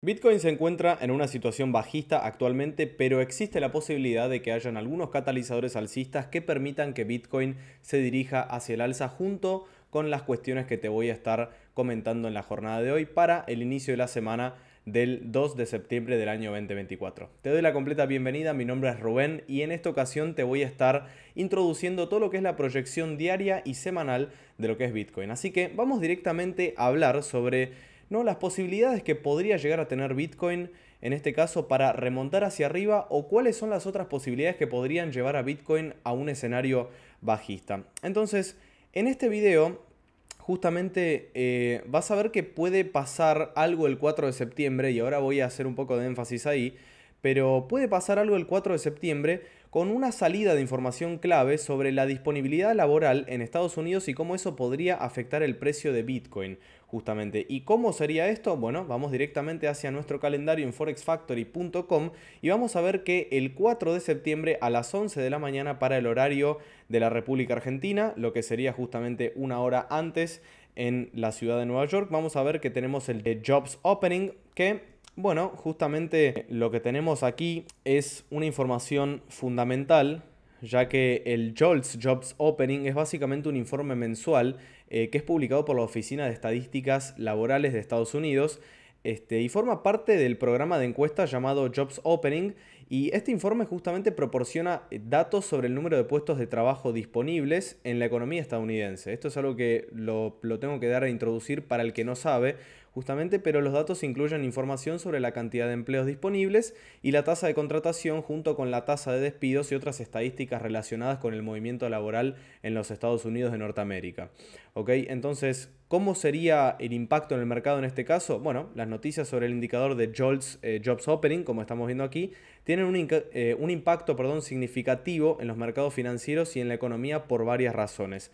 Bitcoin se encuentra en una situación bajista actualmente, pero existe la posibilidad de que hayan algunos catalizadores alcistas que permitan que Bitcoin se dirija hacia el alza junto con las cuestiones que te voy a estar comentando en la jornada de hoy para el inicio de la semana del 2 de septiembre del año 2024. Te doy la completa bienvenida, mi nombre es Rubén y en esta ocasión te voy a estar introduciendo todo lo que es la proyección diaria y semanal de lo que es Bitcoin. Así que vamos directamente a hablar sobre ¿no? las posibilidades que podría llegar a tener Bitcoin en este caso para remontar hacia arriba o cuáles son las otras posibilidades que podrían llevar a Bitcoin a un escenario bajista. Entonces, en este video justamente eh, vas a ver que puede pasar algo el 4 de septiembre y ahora voy a hacer un poco de énfasis ahí, pero puede pasar algo el 4 de septiembre con una salida de información clave sobre la disponibilidad laboral en Estados Unidos y cómo eso podría afectar el precio de Bitcoin justamente. ¿Y cómo sería esto? Bueno, vamos directamente hacia nuestro calendario en forexfactory.com y vamos a ver que el 4 de septiembre a las 11 de la mañana para el horario de la República Argentina, lo que sería justamente una hora antes en la ciudad de Nueva York, vamos a ver que tenemos el de Jobs Opening que bueno, justamente lo que tenemos aquí es una información fundamental ya que el jobs Jobs Opening, es básicamente un informe mensual eh, que es publicado por la Oficina de Estadísticas Laborales de Estados Unidos este, y forma parte del programa de encuesta llamado Jobs Opening y este informe justamente proporciona eh, datos sobre el número de puestos de trabajo disponibles en la economía estadounidense. Esto es algo que lo tengo que dar a introducir para el que no sabe, justamente, pero los datos incluyen información sobre la cantidad de empleos disponibles y la tasa de contratación junto con la tasa de despidos y otras estadísticas relacionadas con el movimiento laboral en los Estados Unidos de Norteamérica. ¿Ok? Entonces, ¿Cómo sería el impacto en el mercado en este caso? Bueno, las noticias sobre el indicador de Jobs eh, Opening, como estamos viendo aquí, tienen un, eh, un impacto perdón, significativo en los mercados financieros y en la economía por varias razones.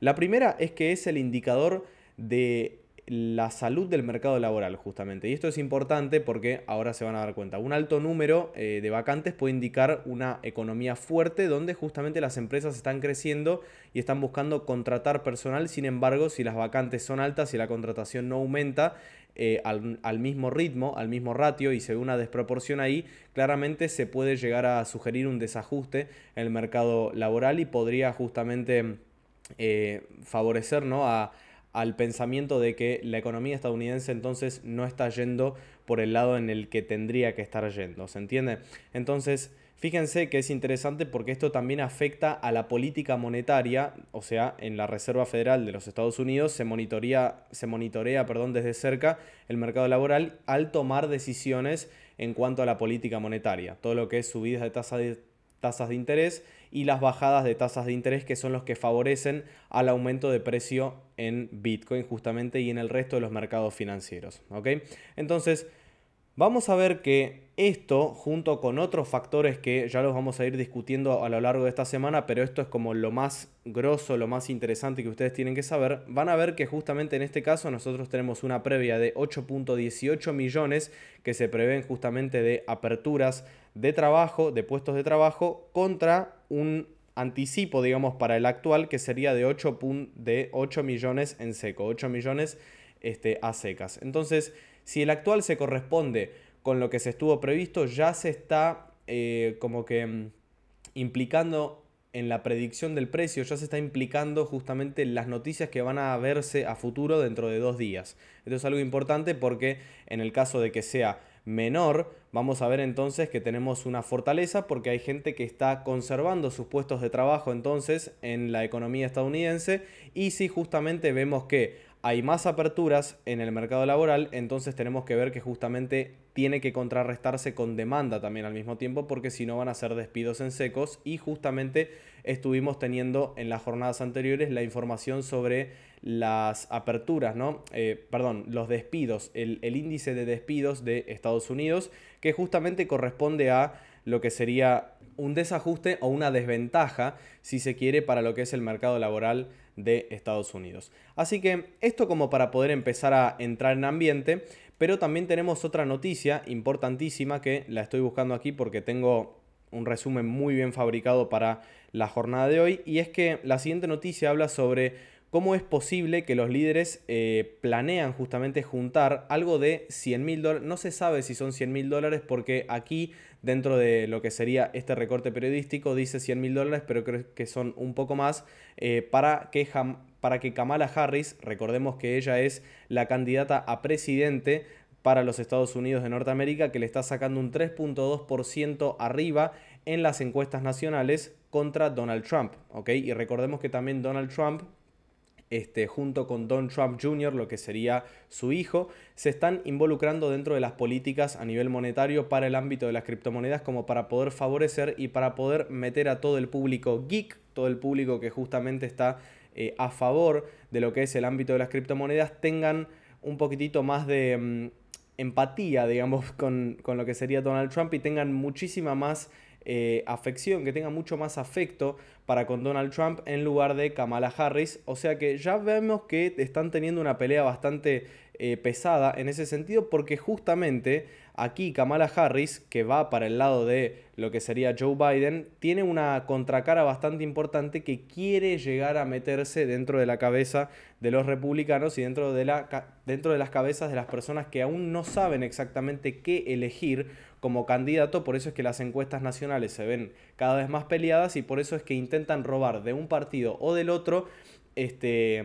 La primera es que es el indicador de la salud del mercado laboral, justamente. Y esto es importante porque ahora se van a dar cuenta. Un alto número eh, de vacantes puede indicar una economía fuerte donde justamente las empresas están creciendo y están buscando contratar personal. Sin embargo, si las vacantes son altas y la contratación no aumenta, eh, al, mismo ritmo, al mismo ratio y se ve una desproporción ahí, claramente se puede llegar a sugerir un desajuste en el mercado laboral y podría justamente eh, favorecer ¿no? a al pensamiento de que la economía estadounidense entonces no está yendo por el lado en el que tendría que estar yendo, ¿se entiende? Entonces, fíjense que es interesante porque esto también afecta a la política monetaria, o sea, en la Reserva Federal de los Estados Unidos se, monitorea, se monitorea perdón, desde cerca el mercado laboral al tomar decisiones en cuanto a la política monetaria, todo lo que es subidas de tasa de tasas de interés y las bajadas de tasas de interés que son los que favorecen al aumento de precio en Bitcoin justamente y en el resto de los mercados financieros. ¿ok? Entonces, Vamos a ver que esto, junto con otros factores que ya los vamos a ir discutiendo a lo largo de esta semana, pero esto es como lo más grosso, lo más interesante que ustedes tienen que saber, van a ver que justamente en este caso nosotros tenemos una previa de 8.18 millones que se prevén justamente de aperturas de trabajo, de puestos de trabajo, contra un anticipo, digamos, para el actual que sería de 8, de millones en seco, 8 millones este, a secas. Entonces, si el actual se corresponde con lo que se estuvo previsto, ya se está eh, como que mm, implicando en la predicción del precio, ya se está implicando justamente las noticias que van a verse a futuro dentro de dos días. Esto es algo importante porque en el caso de que sea menor, vamos a ver entonces que tenemos una fortaleza porque hay gente que está conservando sus puestos de trabajo entonces en la economía estadounidense y si justamente vemos que hay más aperturas en el mercado laboral, entonces tenemos que ver que justamente tiene que contrarrestarse con demanda también al mismo tiempo, porque si no van a ser despidos en secos. Y justamente estuvimos teniendo en las jornadas anteriores la información sobre las aperturas, ¿no? Eh, perdón, los despidos, el índice de despidos de Estados Unidos, que justamente corresponde a lo que sería un desajuste o una desventaja, si se quiere, para lo que es el mercado laboral de Estados Unidos. Así que esto como para poder empezar a entrar en ambiente, pero también tenemos otra noticia importantísima que la estoy buscando aquí porque tengo un resumen muy bien fabricado para la jornada de hoy, y es que la siguiente noticia habla sobre cómo es posible que los líderes eh, planean justamente juntar algo de 100 mil dólares. No se sabe si son 100 mil dólares porque aquí dentro de lo que sería este recorte periodístico dice 100 mil dólares, pero creo que son un poco más eh, para que para que Kamala Harris, recordemos que ella es la candidata a presidente para los Estados Unidos de Norteamérica, que le está sacando un 3.2% arriba en las encuestas nacionales contra Donald Trump. Y recordemos que también Donald Trump este, junto con Don Trump Jr., lo que sería su hijo, se están involucrando dentro de las políticas a nivel monetario para el ámbito de las criptomonedas como para poder favorecer y para poder meter a todo el público geek, todo el público que justamente está eh, a favor de lo que es el ámbito de las criptomonedas, tengan un poquitito más de mm, empatía, digamos, con, con lo que sería Donald Trump y tengan muchísima más eh, afección, que tenga mucho más afecto para con Donald Trump en lugar de Kamala Harris. O sea que ya vemos que están teniendo una pelea bastante eh, pesada en ese sentido porque justamente Aquí Kamala Harris, que va para el lado de lo que sería Joe Biden, tiene una contracara bastante importante que quiere llegar a meterse dentro de la cabeza de los republicanos y dentro de, la, dentro de las cabezas de las personas que aún no saben exactamente qué elegir como candidato. Por eso es que las encuestas nacionales se ven cada vez más peleadas y por eso es que intentan robar de un partido o del otro. Este,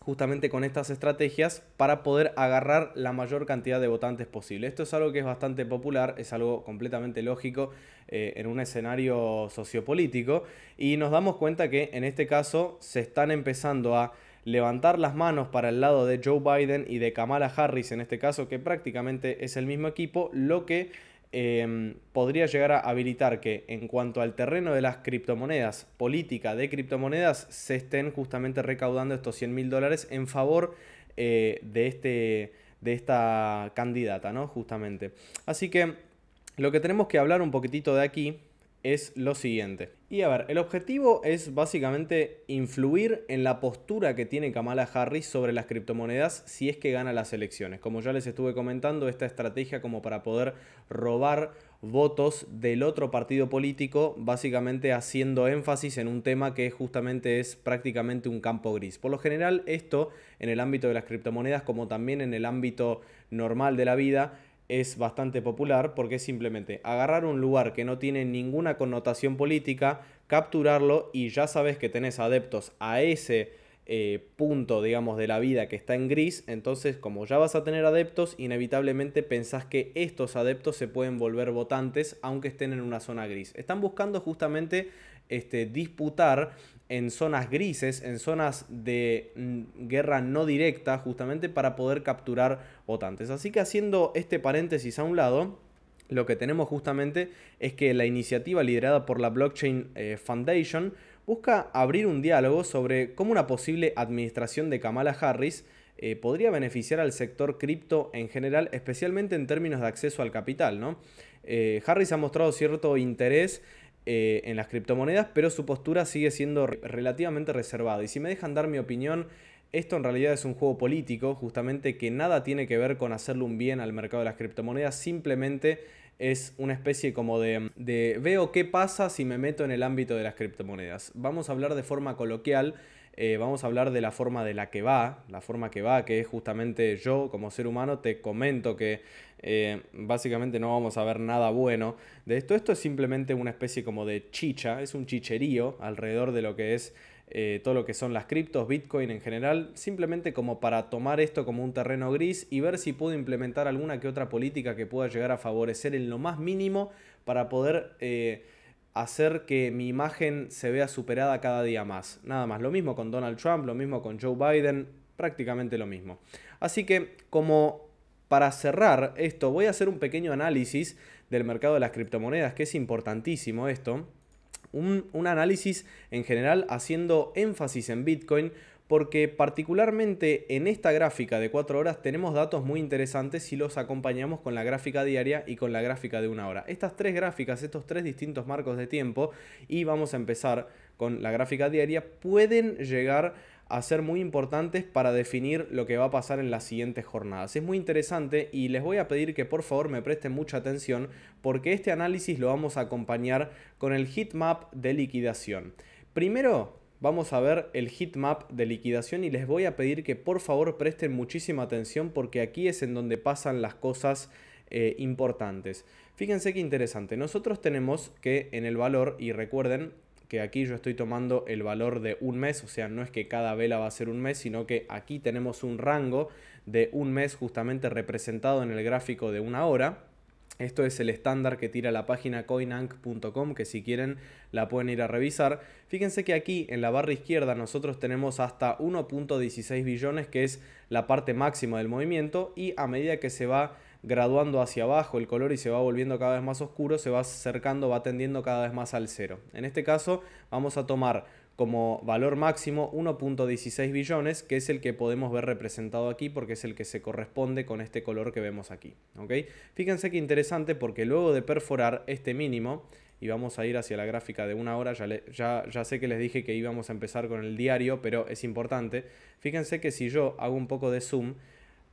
justamente con estas estrategias para poder agarrar la mayor cantidad de votantes posible. Esto es algo que es bastante popular, es algo completamente lógico eh, en un escenario sociopolítico y nos damos cuenta que en este caso se están empezando a levantar las manos para el lado de Joe Biden y de Kamala Harris en este caso, que prácticamente es el mismo equipo, lo que Em, podría llegar a habilitar que en cuanto al terreno de las criptomonedas, política de criptomonedas, se estén justamente recaudando estos 100 mil dólares en favor eh, de, este, de esta candidata, ¿no? Justamente. Así que lo que tenemos que hablar un poquitito de aquí es lo siguiente. Y a ver, el objetivo es básicamente influir en la postura que tiene Kamala Harris sobre las criptomonedas si es que gana las elecciones. Como ya les estuve comentando, esta estrategia como para poder robar votos del otro partido político, básicamente haciendo énfasis en un tema que justamente es prácticamente un campo gris. Por lo general, esto en el ámbito de las criptomonedas, como también en el ámbito normal de la vida, es bastante popular porque es simplemente agarrar un lugar que no tiene ninguna connotación política, capturarlo y ya sabes que tenés adeptos a ese eh, punto, digamos, de la vida que está en gris, entonces como ya vas a tener adeptos, inevitablemente pensás que estos adeptos se pueden volver votantes aunque estén en una zona gris. Están buscando justamente este, disputar en zonas grises, en zonas de mm, guerra no directa, justamente para poder capturar votantes. Así que haciendo este paréntesis a un lado, lo que tenemos justamente es que la iniciativa liderada por la Blockchain eh, Foundation busca abrir un diálogo sobre cómo una posible administración de Kamala Harris eh, podría beneficiar al sector cripto en general, especialmente en términos de acceso al capital. ¿no? Eh, Harris ha mostrado cierto interés eh, en las criptomonedas, pero su postura sigue siendo relativamente reservada. Y si me dejan dar mi opinión, esto en realidad es un juego político, justamente que nada tiene que ver con hacerle un bien al mercado de las criptomonedas, simplemente es una especie como de, de veo qué pasa si me meto en el ámbito de las criptomonedas. Vamos a hablar de forma coloquial eh, vamos a hablar de la forma de la que va, la forma que va, que es justamente yo como ser humano te comento que eh, básicamente no vamos a ver nada bueno de esto. Esto es simplemente una especie como de chicha, es un chicherío alrededor de lo que es eh, todo lo que son las criptos, Bitcoin en general, simplemente como para tomar esto como un terreno gris y ver si puedo implementar alguna que otra política que pueda llegar a favorecer en lo más mínimo para poder hacer que mi imagen se vea superada cada día más. Nada más, lo mismo con Donald Trump, lo mismo con Joe Biden, prácticamente lo mismo. Así que como para cerrar esto, voy a hacer un pequeño análisis del mercado de las criptomonedas, que es importantísimo esto. Un, un, análisis en general haciendo énfasis en Bitcoin, porque particularmente en esta gráfica de 4 horas tenemos datos muy interesantes si los acompañamos con la gráfica diaria y con la gráfica de una hora. Estas tres gráficas, estos tres distintos marcos de tiempo, y vamos a empezar con la gráfica diaria, pueden llegar a ser muy importantes para definir lo que va a pasar en las siguientes jornadas. Es muy interesante y les voy a pedir que por favor me presten mucha atención porque este análisis lo vamos a acompañar con el map de liquidación. Primero, vamos a ver el map de liquidación y les voy a pedir que por favor presten muchísima atención porque aquí es en donde pasan las cosas eh, importantes. Fíjense qué interesante, nosotros tenemos que en el valor, y recuerden que aquí yo estoy tomando el valor de un mes, o sea, no es que cada vela va a ser un mes, sino que aquí tenemos un rango de un mes justamente representado en el gráfico de una hora. Esto es el estándar que tira la página coinank.com, que si quieren la pueden ir a revisar. Fíjense que aquí en la barra izquierda nosotros tenemos hasta 1.16 billones, que es la parte máxima del movimiento, y a medida que se va graduando hacia abajo el color y se va volviendo cada vez más oscuro, se va acercando, va tendiendo cada vez más al cero. En este caso vamos a tomar como valor máximo 1.16 billones, que es el que podemos ver representado aquí porque es el que se corresponde con este color que vemos aquí. Fíjense que interesante porque luego de perforar este mínimo, y vamos a ir hacia la gráfica de una hora, ya, ya, ya sé que les dije que íbamos a empezar con el diario, pero es importante, fíjense que si yo hago un poco de zoom,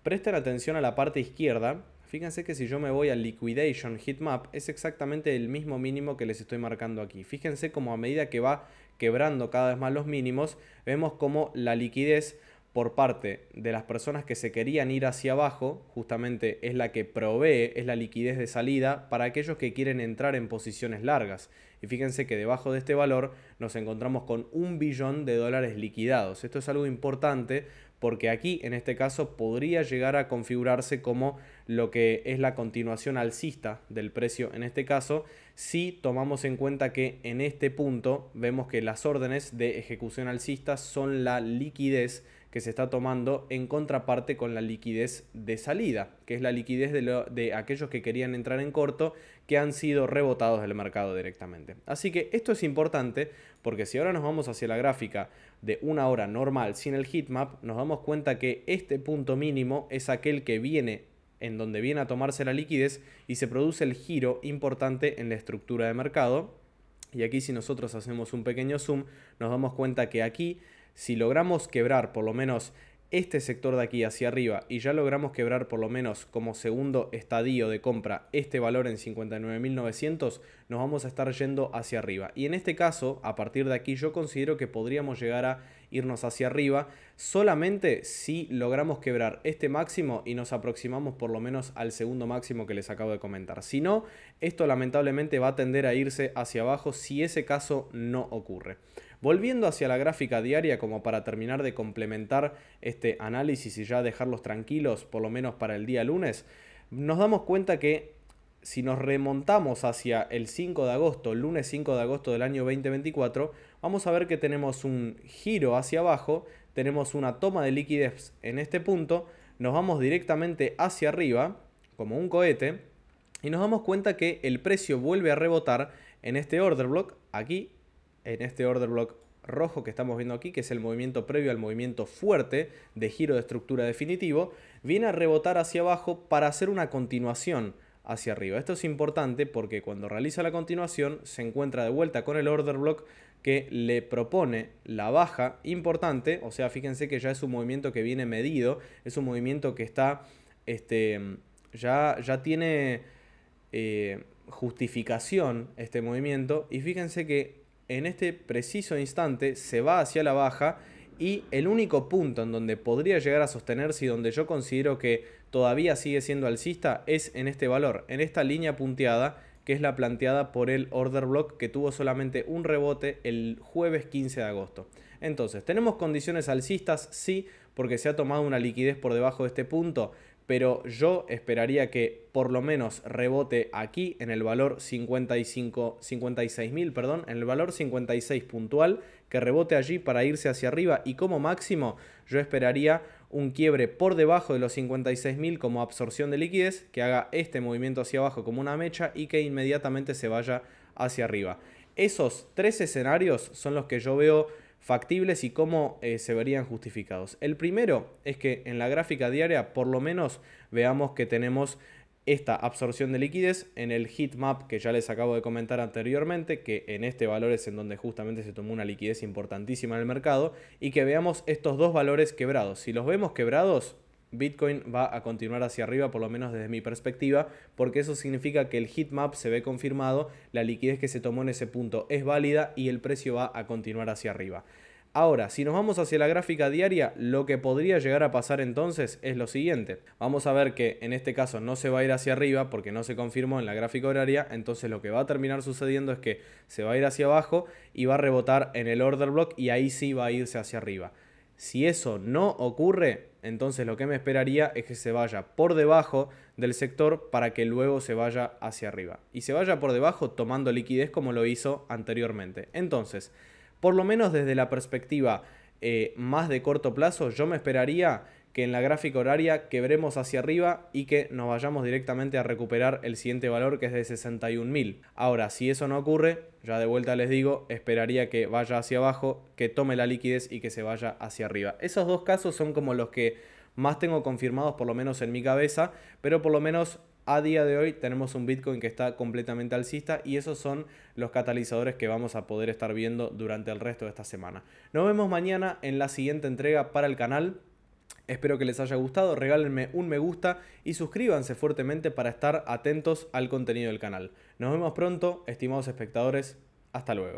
presten atención a la parte izquierda, Fíjense que si yo me voy al Liquidation Heatmap es exactamente el mismo mínimo que les estoy marcando aquí. Fíjense como a medida que va quebrando cada vez más los mínimos, vemos como la liquidez por parte de las personas que se querían ir hacia abajo, justamente es la que provee, es la liquidez de salida para aquellos que quieren entrar en posiciones largas. Y fíjense que debajo de este valor nos encontramos con un billón de dólares liquidados. Esto es algo importante porque aquí en este caso podría llegar a configurarse como lo que es la continuación alcista del precio en este caso, si tomamos en cuenta que en este punto vemos que las órdenes de ejecución alcista son la liquidez que se está tomando en contraparte con la liquidez de salida, que es la liquidez de, de, aquellos que querían entrar en corto que han sido rebotados del mercado directamente. Así que esto es importante porque si ahora nos vamos hacia la gráfica de una hora normal sin el heatmap, nos damos cuenta que este punto mínimo es aquel que viene en donde viene a tomarse la liquidez y se produce el giro importante en la estructura de mercado. Y aquí si nosotros hacemos un pequeño zoom, nos damos cuenta que aquí, si logramos quebrar por lo menos este sector de aquí hacia arriba y ya logramos quebrar por lo menos como segundo estadio de compra este valor en 59.900, nos vamos a estar yendo hacia arriba. Y en este caso, a partir de aquí yo considero que podríamos llegar a irnos hacia arriba solamente si logramos quebrar este máximo y nos aproximamos por lo menos al segundo máximo que les acabo de comentar. Si no, esto lamentablemente va a tender a irse hacia abajo si ese caso no ocurre. Volviendo hacia la gráfica diaria como para terminar de complementar este análisis y ya dejarlos tranquilos por lo menos para el día lunes, nos damos cuenta que si nos remontamos hacia el 5 de agosto, lunes 5 de agosto del año 2024, vamos a ver que tenemos un giro hacia abajo, tenemos una toma de liquidez en este punto, nos vamos directamente hacia arriba como un cohete y nos damos cuenta que el precio vuelve a rebotar en este order block, aquí, en este order block rojo que estamos viendo aquí, que es el movimiento previo al movimiento fuerte de giro de estructura definitivo, viene a rebotar hacia abajo para hacer una continuación hacia arriba. Esto es importante porque cuando realiza la continuación se encuentra de vuelta con el order block que le propone la baja importante, o sea, fíjense que ya es un movimiento que viene medido, es un movimiento que está, este, ya, ya tiene eh, justificación este movimiento y fíjense que en este preciso instante se va hacia la baja y el único punto en donde podría llegar a sostenerse y donde yo considero que todavía sigue siendo alcista es en este valor, en esta línea punteada que es la planteada por el order block que tuvo solamente un rebote el jueves 15 de agosto. Entonces, ¿tenemos condiciones alcistas? Sí, porque se ha tomado una liquidez por debajo de este punto pero yo esperaría que por lo menos rebote aquí en el valor 55, perdón, en el valor 56 puntual, que rebote allí para irse hacia arriba y como máximo yo esperaría un quiebre por debajo de los 56.000 mil como absorción de liquidez, que haga este movimiento hacia abajo como una mecha y que inmediatamente se vaya hacia arriba. Esos tres escenarios son los que yo veo factibles y cómo eh, se verían justificados. El primero es que en la gráfica diaria por lo menos veamos que tenemos esta absorción de liquidez en el heat map que ya les acabo de comentar anteriormente, que en este valor es en donde justamente se tomó una liquidez importantísima en el mercado, y que veamos estos dos valores quebrados. Si los vemos quebrados, Bitcoin va a continuar hacia arriba, por lo menos desde mi perspectiva, porque eso significa que el map se ve confirmado, la liquidez que se tomó en ese punto es válida y el precio va a continuar hacia arriba. Ahora, si nos vamos hacia la gráfica diaria, lo que podría llegar a pasar entonces es lo siguiente. Vamos a ver que en este caso no se va a ir hacia arriba porque no se confirmó en la gráfica horaria, entonces lo que va a terminar sucediendo es que se va a ir hacia abajo y va a rebotar en el order block y ahí sí va a irse hacia arriba. Si eso no ocurre, entonces lo que me esperaría es que se vaya por debajo del sector para que luego se vaya hacia arriba. Y se vaya por debajo tomando liquidez como lo hizo anteriormente. Entonces, por lo menos desde la perspectiva eh, más de corto plazo, yo me esperaría que en la gráfica horaria quebremos hacia arriba y que nos vayamos directamente a recuperar el siguiente valor que es de 61.000. Ahora, si eso no ocurre, ya de vuelta les digo, esperaría que vaya hacia abajo, que tome la liquidez y que se vaya hacia arriba. Esos dos casos son como los que más tengo confirmados por lo menos en mi cabeza, pero por lo menos a día de hoy tenemos un Bitcoin que está completamente alcista y esos son los catalizadores que vamos a poder estar viendo durante el resto de esta semana. Nos vemos mañana en la siguiente entrega para el canal. Espero que les haya gustado, regálenme un me gusta y suscríbanse fuertemente para estar atentos al contenido del canal. Nos vemos pronto, estimados espectadores, hasta luego.